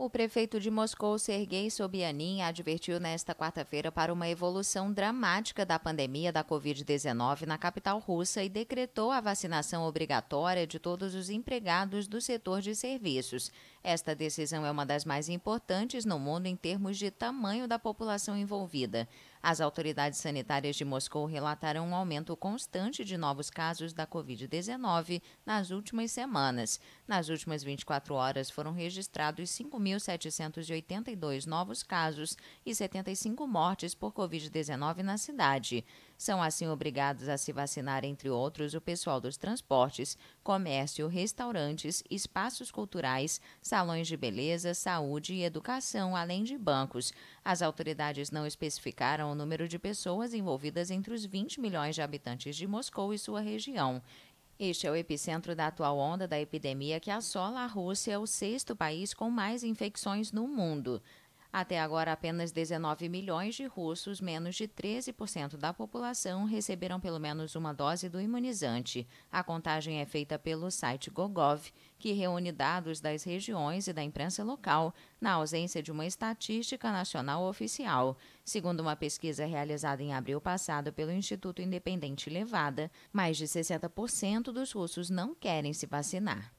O prefeito de Moscou, Sergei Sobyanin, advertiu nesta quarta-feira para uma evolução dramática da pandemia da Covid-19 na capital russa e decretou a vacinação obrigatória de todos os empregados do setor de serviços. Esta decisão é uma das mais importantes no mundo em termos de tamanho da população envolvida. As autoridades sanitárias de Moscou relataram um aumento constante de novos casos da Covid-19 nas últimas semanas. Nas últimas 24 horas foram registrados 5 1.782 novos casos e 75 mortes por Covid-19 na cidade. São assim obrigados a se vacinar, entre outros, o pessoal dos transportes, comércio, restaurantes, espaços culturais, salões de beleza, saúde e educação, além de bancos. As autoridades não especificaram o número de pessoas envolvidas entre os 20 milhões de habitantes de Moscou e sua região. Este é o epicentro da atual onda da epidemia que assola a Rússia, o sexto país com mais infecções no mundo. Até agora, apenas 19 milhões de russos, menos de 13% da população, receberam pelo menos uma dose do imunizante. A contagem é feita pelo site Gogov, que reúne dados das regiões e da imprensa local, na ausência de uma estatística nacional oficial. Segundo uma pesquisa realizada em abril passado pelo Instituto Independente Levada, mais de 60% dos russos não querem se vacinar.